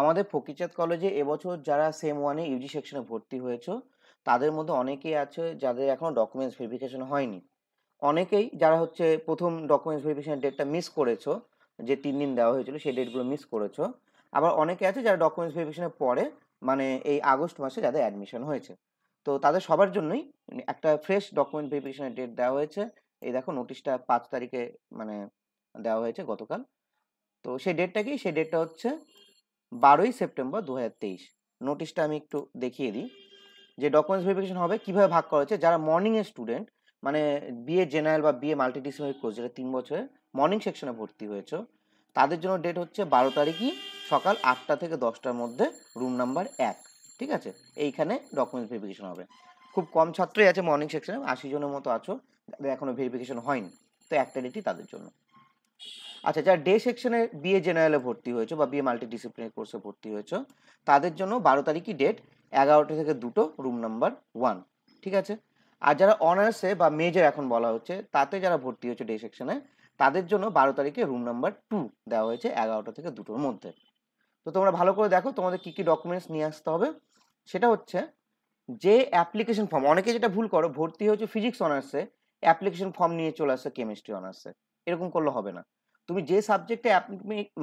আমাদের ফকিরচাঁদ কলেজে এবছর যারা সেম ওয়ানে ইউজি সেকশনে ভর্তি হয়েছে তাদের মধ্যে অনেকেই আছে যাদের এখনও ডকুমেন্টস ভেরিফিকেশন হয়নি অনেকেই যারা হচ্ছে প্রথম ডকুমেন্টস ভেরিফিকেশন ডেটটা মিস করেছো যে তিন দিন দেওয়া হয়েছিল সেই ডেটগুলো মিস করেছো আবার অনেকে আছে যারা ডকুমেন্টস ভেরিফিকেশনের পরে মানে এই আগস্ট মাসে যাদের অ্যাডমিশন হয়েছে তো তাদের সবার জন্যই একটা ফ্রেশ ডকুমেন্ট ভেরিফিকেশনের ডেট দেওয়া হয়েছে এই দেখো নোটিশটা পাঁচ তারিখে মানে দেওয়া হয়েছে গতকাল তো সেই ডেটটা কি সেই ডেটটা হচ্ছে বারোই সেপ্টেম্বর দু হাজার তেইশ নোটিশটা আমি একটু দেখিয়ে দিই যে ডকুমেন্টস ভেরিফিকেশন হবে কীভাবে ভাগ করা হয়েছে যারা মর্নিংয়ের স্টুডেন্ট মানে বিএ জেনারেল বা বিএ মাল্টিডিসিপ্লিনারি কোর্স যেটা তিন বছরের মর্নিং সেকশনে ভর্তি হয়েছে তাদের জন্য ডেট হচ্ছে বারো তারিখই সকাল আটটা থেকে দশটার মধ্যে রুম নাম্বার এক ঠিক আছে এইখানে ডকুমেন্টস ভেরিফিকেশন হবে খুব কম ছাত্রই আছে মর্নিং সেকশনে আশি জনের মতো আছো এখনও ভেরিফিকেশন হয়নি তো একটা ডেটই তাদের জন্য আচ্ছা যারা ডে সেকশনে বিএ জেনারেলে ভর্তি হয়েছে বা বিএ মাল্টিডিসিপ্লিনারি কোর্সে ভর্তি হয়েছে তাদের জন্য বারো তারিখই ডেট এগারোটা থেকে দুটো রুম নাম্বার ওয়ান ঠিক আছে আর যারা অনার্সে বা মেজর এখন বলা হচ্ছে তাতে যারা ভর্তি হয়েছে ডে সেকশনে তাদের জন্য বারো তারিখে রুম নাম্বার টু দেওয়া হয়েছে এগারোটা থেকে দুটোর মধ্যে তো তোমরা ভালো করে দেখো তোমাদের কী কী ডকুমেন্টস নিয়ে আসতে হবে সেটা হচ্ছে যে অ্যাপ্লিকেশন ফর্ম অনেকে যেটা ভুল করো ভর্তি হয়েছে ফিজিক্স অনার্সে অ্যাপ্লিকেশন ফর্ম নিয়ে চলে আসছে কেমিস্ট্রি অনার্সে এরকম করলে হবে না তুমি যে সাবজেক্টে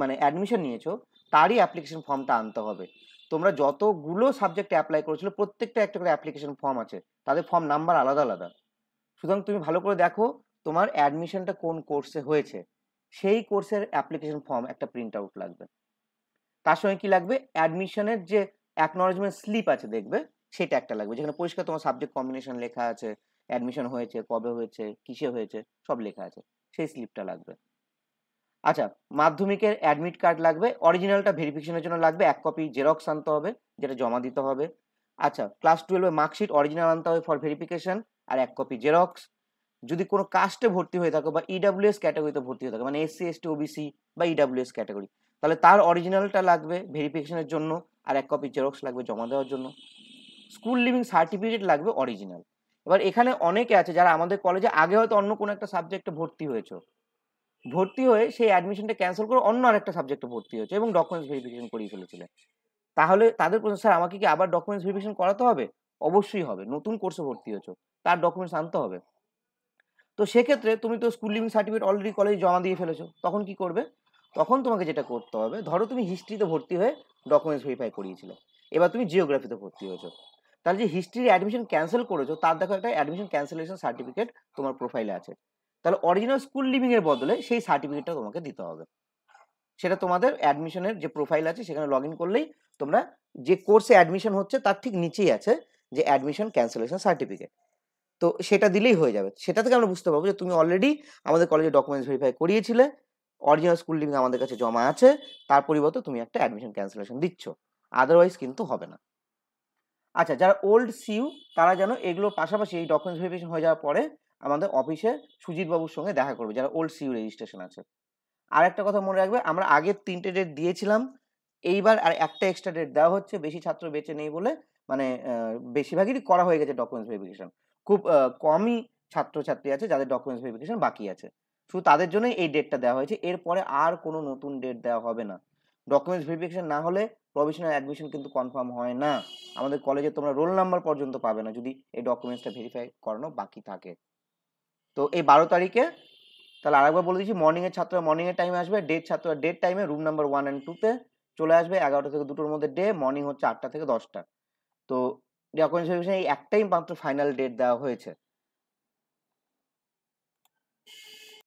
মানে অ্যাডমিশন নিয়েছো তারই অ্যাপ্লিকেশন ফর্মটা আনতে হবে তোমরা যতগুলো সাবজেক্টে অ্যাপ্লাই করেছিল প্রত্যেকটা একটা করে অ্যাপ্লিকেশন ফর্ম আছে তাদের ফর্ম নাম্বার আলাদা আলাদা সুতরাং তুমি ভালো করে দেখো তোমার অ্যাডমিশনটা কোন কোর্সে হয়েছে সেই কোর্সের অ্যাপ্লিকেশন ফর্ম একটা প্রিন্ট আউট লাগবে তার সঙ্গে কি লাগবে অ্যাডমিশনের যে অ্যাকনোলজমেন্ট স্লিপ আছে দেখবে সেটা একটা লাগবে যেখানে পরিষ্কার তোমার সাবজেক্ট কম্বিনেশন লেখা আছে অ্যাডমিশন হয়েছে কবে হয়েছে কিসে হয়েছে সব লেখা আছে সেই স্লিপটা লাগবে আচ্ছা মাধ্যমিকের অ্যাডমিট কার্ড লাগবে অরিজিনালটা ভেরিফিকেশনের জন্য লাগবে এক কপি জেরক্স আনতে হবে যেটা জমা দিতে হবে আচ্ছা ক্লাস টুয়েলভে মার্কশিট অরিজিনাল আনতে হবে ফর ভেরিফিকেশন আর এক কপি জেরক্স যদি কোনো কাস্টে ভর্তি হয়ে থাকো বা ইডাব্লিউএস e ক্যাটাগরিতে ভর্তি হয়ে থাকো মানে এসসি এসটি ওবিসি বা ইডাব্লিউএস e ক্যাটাগরি তাহলে তার অরিজিনালটা লাগবে ভেরিফিকেশনের জন্য আর এক কপি জেরক্স লাগবে জমা দেওয়ার জন্য স্কুল লিভিং সার্টিফিকেট লাগবে অরিজিনাল এবার এখানে অনেকে আছে যারা আমাদের কলেজে আগে হয়তো অন্য কোনো একটা সাবজেক্টে ভর্তি হয়েছে ভর্তি হয়ে সেই অ্যাডমিশনটা ক্যান্সেল করে অন্য আরেকটা সাবজেক্টে ভর্তি হয়েছে এবং ডকুমেন্টস ভেরিফিকেশন করিয়ে ফেলেছিলে তাহলে তাদের প্রশ্ন স্যার আমাকে কি আবার ডকুমেন্টস ভেরিফিকেশন করাতে হবে অবশ্যই হবে নতুন কোর্সে ভর্তি হয়েছো তার ডকুমেন্টস আনতে হবে তো সেক্ষেত্রে তুমি তো স্কুল লিভিং সার্টিফিকেট অলরেডি কলেজে জমা দিয়ে ফেলেছো তখন কি করবে তখন তোমাকে যেটা করতে হবে ধরো তুমি হিস্ট্রিতে ভর্তি হয়ে ডকুমেন্টস ভেরিফাই করিয়েছিলে এবার তুমি জিওগ্রাফিতে ভর্তি হয়েছো তাহলে যে হিস্ট্রির অ্যাডমিশন ক্যান্সেল করেছো তার দেখো একটা অ্যাডমিশন ক্যান্সেলেশন সার্টিফিকেট তোমার প্রোফাইলে আছে তাহলে অরিজিনাল স্কুল লিভিং এর বদলে সেই সার্টিফিকেটটা তোমাকে দিতে হবে সেটা তোমাদের অ্যাডমিশনের যে প্রোফাইল আছে সেখানে লগ করলেই তোমরা যে কোর্সে অ্যাডমিশন হচ্ছে তার ঠিক নিচেই আছে যে অ্যাডমিশন ক্যান্সেলেশন সার্টিফিকেট তো সেটা দিলেই হয়ে যাবে সেটা থেকে আমরা বুঝতে পারবো যে তুমি অলরেডি আমাদের কলেজে ডকুমেন্টস ভেরিফাই করিয়েছিলে অরিজিনাল স্কুল লিভিং আমাদের কাছে জমা আছে তার পরিবর্তে তুমি একটা অ্যাডমিশন ক্যান্সেলেশন দিচ্ছ আদারওয়াইজ কিন্তু হবে না আচ্ছা যারা ওল্ড সিউ তারা যেন এগুলোর পাশাপাশি এই ডকুমেন্টস ভেরিফিকেশন হয়ে যাওয়ার পরে আমাদের অফিসে সুজিতবাবুর সঙ্গে দেখা করবে যারা ওল্ড সিউ রেজিস্ট্রেশন আছে আর একটা কথা মনে রাখবে আমরা আগের তিনটে ডেট দিয়েছিলাম এইবার আর একটা এক্সট্রা ডেট দেওয়া হচ্ছে বেশি ছাত্র বেঁচে নেই বলে মানে বেশিরভাগই করা হয়ে গেছে ডকুমেন্টস ভেরিফিকেশন খুব কমই ছাত্রছাত্রী আছে যাদের ডকুমেন্টস ভেরিফিকেশন বাকি আছে শুধু তাদের জন্যই এই ডেটটা দেওয়া হয়েছে এরপরে আর কোনো নতুন ডেট দেওয়া হবে না ডকুমেন্টস ভেরিফিকেশন না হলে প্রভিশনাল অ্যাডমিশন কিন্তু কনফার্ম হয় না আমাদের কলেজে তোমরা রোল নাম্বার পর্যন্ত পাবে না যদি এই ডকুমেন্টসটা ভেরিফাই করানো বাকি থাকে তো এই বারো তারিখে তাহলে আরেকবার বলে দিচ্ছি মর্নিংয়ের ছাত্ররা মর্নিংয়ের টাইমে আসবে ডেট ছাত্ররা ডেট টাইমে রুম নাম্বার ওয়ান অ্যান্ড টুতে চলে আসবে এগারোটা থেকে দুটোর মধ্যে ডে মর্নিং হচ্ছে আটটা থেকে দশটা তো ডকুমেন্টেশন এই একটাই মাত্র ফাইনাল ডেট দেওয়া হয়েছে